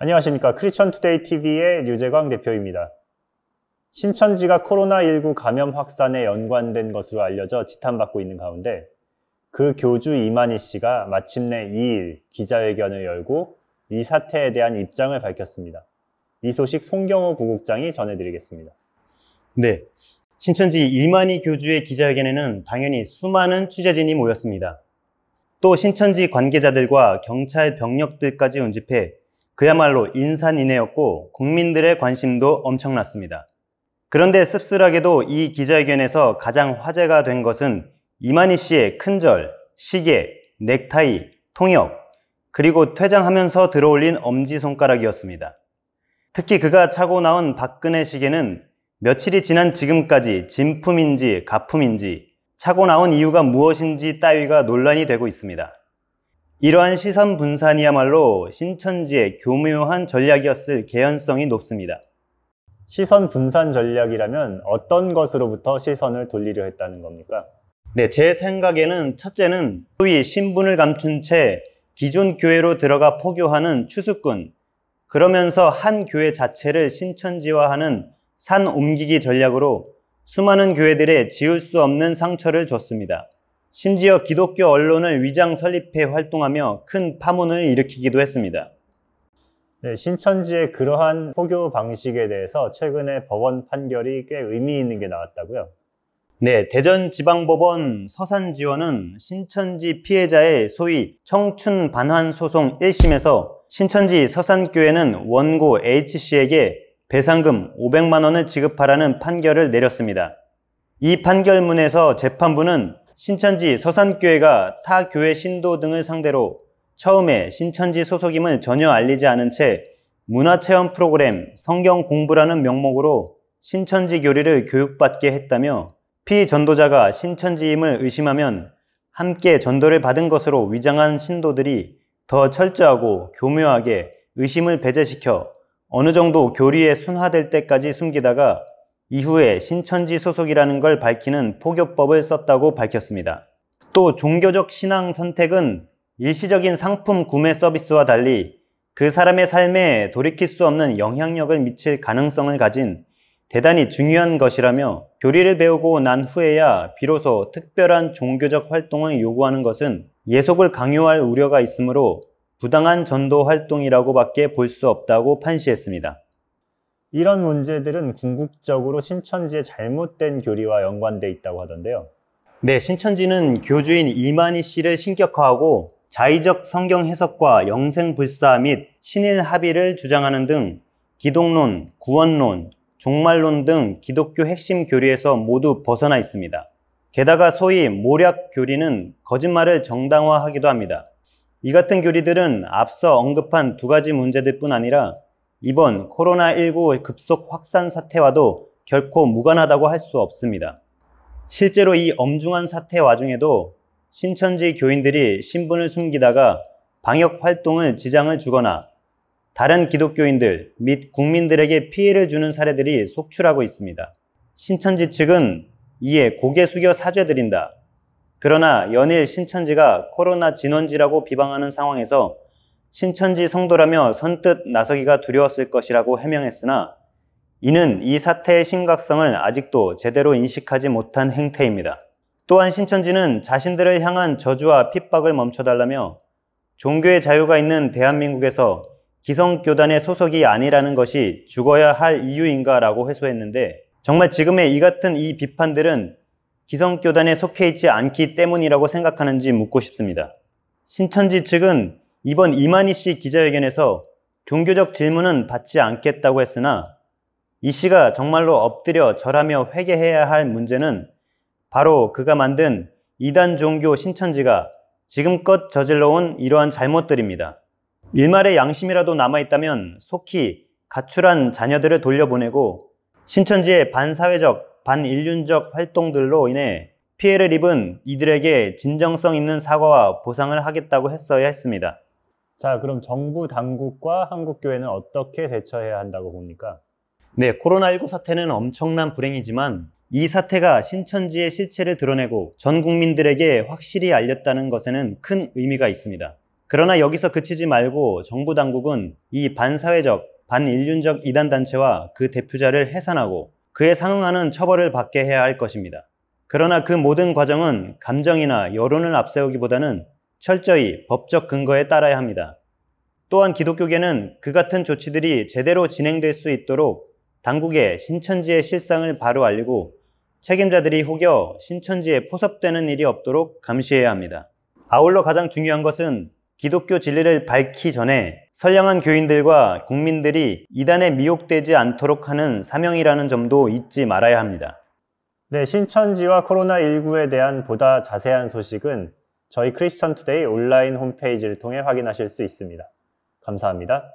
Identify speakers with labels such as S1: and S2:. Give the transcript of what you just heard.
S1: 안녕하십니까 크리스천 투데이 TV의 류재광 대표입니다. 신천지가 코로나19 감염 확산에 연관된 것으로 알려져 지탄받고 있는 가운데 그 교주 이만희 씨가 마침내 2일 기자회견을 열고 이 사태에 대한 입장을 밝혔습니다.
S2: 이 소식 송경호 부국장이 전해드리겠습니다. 네. 신천지 이만희 교주의 기자회견에는 당연히 수많은 취재진이 모였습니다. 또 신천지 관계자들과 경찰 병력들까지 운집해 그야말로 인산인해였고 국민들의 관심도 엄청났습니다. 그런데 씁쓸하게도 이 기자회견에서 가장 화제가 된 것은 이만희 씨의 큰절, 시계, 넥타이, 통역, 그리고 퇴장하면서 들어올린 엄지손가락이었습니다. 특히 그가 차고 나온 박근혜 시계는 며칠이 지난 지금까지 진품인지 가품인지 차고 나온 이유가 무엇인지 따위가 논란이 되고 있습니다. 이러한 시선 분산이야말로 신천지의 교묘한 전략이었을 개연성이 높습니다. 시선 분산 전략이라면 어떤 것으로부터 시선을 돌리려 했다는 겁니까? 네, 제 생각에는 첫째는 소위 신분을 감춘 채 기존 교회로 들어가 포교하는 추수꾼, 그러면서 한 교회 자체를 신천지화하는 산 옮기기 전략으로 수많은 교회들의 지울 수 없는 상처를 줬습니다. 심지어 기독교 언론을 위장 설립해 활동하며 큰 파문을 일으키기도 했습니다.
S1: 네, 신천지의 그러한 포교 방식에 대해서 최근에 법원 판결이 꽤 의미 있는 게 나왔다고요?
S2: 네, 대전지방법원 서산지원은 신천지 피해자의 소위 청춘 반환 소송 1심에서 신천지 서산교회는 원고 H씨에게 배상금 500만 원을 지급하라는 판결을 내렸습니다. 이 판결문에서 재판부는 신천지 서산교회가 타 교회 신도 등을 상대로 처음에 신천지 소속임을 전혀 알리지 않은 채 문화체험 프로그램 성경 공부라는 명목으로 신천지 교리를 교육받게 했다며 피 전도자가 신천지임을 의심하면 함께 전도를 받은 것으로 위장한 신도들이 더 철저하고 교묘하게 의심을 배제시켜 어느 정도 교리에 순화될 때까지 숨기다가 이후에 신천지 소속이라는 걸 밝히는 포교법을 썼다고 밝혔습니다. 또 종교적 신앙 선택은 일시적인 상품 구매 서비스와 달리 그 사람의 삶에 돌이킬 수 없는 영향력을 미칠 가능성을 가진 대단히 중요한 것이라며 교리를 배우고 난 후에야 비로소 특별한 종교적 활동을 요구하는 것은 예속을 강요할 우려가 있으므로 부당한 전도 활동이라고밖에 볼 수 없다고 판시했습니다. 이런 문제들은 궁극적으로 신천지의 잘못된 교리와 연관돼 있다고 하던데요. 네, 신천지는 교주인 이만희 씨를 신격화하고 자의적 성경 해석과 영생불사 및 신일 합의를 주장하는 등 기독론, 구원론, 종말론 등 기독교 핵심 교리에서 모두 벗어나 있습니다. 게다가 소위 모략 교리는 거짓말을 정당화하기도 합니다. 이 같은 교리들은 앞서 언급한 두 가지 문제들 뿐 아니라 이번 코로나19 급속 확산 사태와도 결코 무관하다고 할 수 없습니다. 실제로 이 엄중한 사태 와중에도 신천지 교인들이 신분을 숨기다가 방역 활동을 지장을 주거나 다른 기독교인들 및 국민들에게 피해를 주는 사례들이 속출하고 있습니다. 신천지 측은 이에 고개 숙여 사죄드린다. 그러나 연일 신천지가 코로나 진원지라고 비방하는 상황에서 신천지 성도라며 선뜻 나서기가 두려웠을 것이라고 해명했으나 이는 이 사태의 심각성을 아직도 제대로 인식하지 못한 행태입니다. 또한 신천지는 자신들을 향한 저주와 핍박을 멈춰달라며 종교의 자유가 있는 대한민국에서 기성교단의 소속이 아니라는 것이 죽어야 할 이유인가라고 회소했는데 정말 지금의 이 같은 이 비판들은 기성교단에 속해 있지 않기 때문이라고 생각하는지 묻고 싶습니다. 신천지 측은 이번 이만희 씨 기자회견에서 종교적 질문은 받지 않겠다고 했으나 이 씨가 정말로 엎드려 절하며 회개해야 할 문제는 바로 그가 만든 이단 종교 신천지가 지금껏 저질러온 이러한 잘못들입니다. 일말의 양심이라도 남아있다면 속히 가출한 자녀들을 돌려보내고 신천지의 반사회적, 반인륜적 활동들로 인해 피해를 입은 이들에게 진정성 있는 사과와 보상을 하겠다고 했어야 했습니다.
S1: 자, 그럼 정부 당국과 한국교회는 어떻게 대처해야 한다고
S2: 봅니까? 네, 코로나19 사태는 엄청난 불행이지만 이 사태가 신천지의 실체를 드러내고 전 국민들에게 확실히 알렸다는 것에는 큰 의미가 있습니다. 그러나 여기서 그치지 말고 정부 당국은 이 반사회적, 반인륜적 이단단체와 그 대표자를 해산하고 그에 상응하는 처벌을 받게 해야 할 것입니다. 그러나 그 모든 과정은 감정이나 여론을 앞세우기보다는 철저히 법적 근거에 따라야 합니다. 또한 기독교계는 그 같은 조치들이 제대로 진행될 수 있도록 당국의 신천지의 실상을 바로 알리고 책임자들이 혹여 신천지에 포섭되는 일이 없도록 감시해야 합니다. 아울러 가장 중요한 것은 기독교 진리를 밝히 전에 선량한 교인들과 국민들이 이단에 미혹되지 않도록 하는 사명이라는 점도 잊지 말아야 합니다.
S1: 네, 신천지와 코로나19에 대한 보다 자세한 소식은 저희 크리스천 투데이 온라인 홈페이지를 통해 확인하실 수 있습니다. 감사합니다.